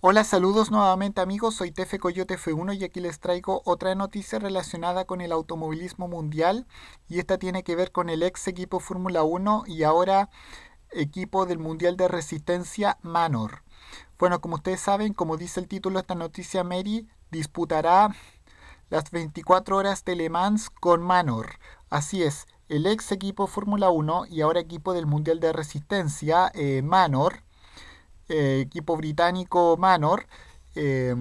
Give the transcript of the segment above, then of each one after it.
Hola, saludos nuevamente amigos, soy Tefe Coyote F1 y aquí les traigo otra noticia relacionada con el automovilismo mundial y esta tiene que ver con el ex equipo Fórmula 1 y ahora equipo del Mundial de Resistencia Manor. Bueno, como ustedes saben, como dice el título de esta noticia, Mary disputará las 24 horas de Le Mans con Manor. Así es, el ex equipo Fórmula 1 y ahora equipo del Mundial de Resistencia, eh, Manor, eh, equipo británico Manor, eh,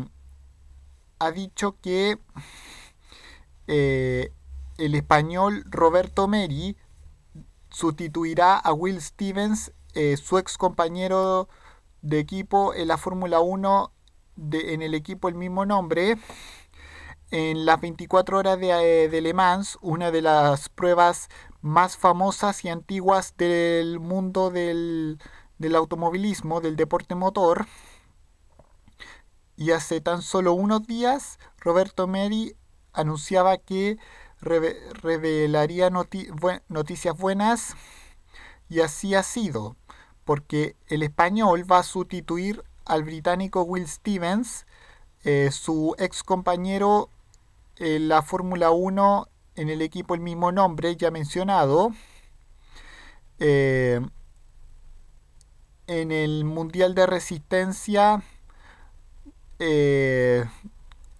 ha dicho que eh, el español Roberto Meri sustituirá a Will Stevens, su ex compañero de equipo en la Fórmula 1 de, en el equipo el mismo nombre. En las 24 horas de, de Le Mans, una de las pruebas más famosas y antiguas del mundo del, del automovilismo, del deporte motor. Y hace tan solo unos días, Roberto Meri anunciaba que revelaría noticias buenas y así ha sido, porque el español va a sustituir al británico Will Stevens, eh, su ex compañero en la Fórmula 1 en el equipo el mismo nombre ya mencionado. Eh, en el Mundial de Resistencia, eh,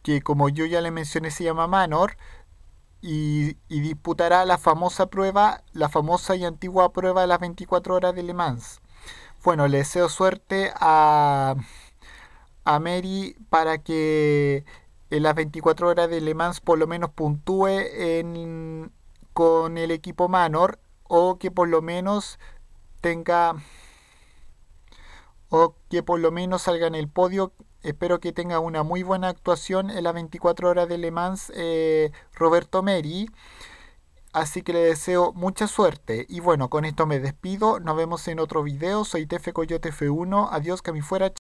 que como yo ya le mencioné se llama Manor, y, disputará la famosa prueba, la famosa y antigua prueba de las 24 horas de Le Mans. Bueno, le deseo suerte a, a Mary para que en las 24 horas de Le Mans por lo menos puntúe en, con el equipo Manor o que por lo menos tenga o que por lo menos salga en el podio. Espero que tenga una muy buena actuación en las 24 horas de Le Mans eh, Roberto Meri. Así que le deseo mucha suerte. Y bueno, con esto me despido. Nos vemos en otro video. Soy Tefe Coyote F1. Adiós, que a fuera.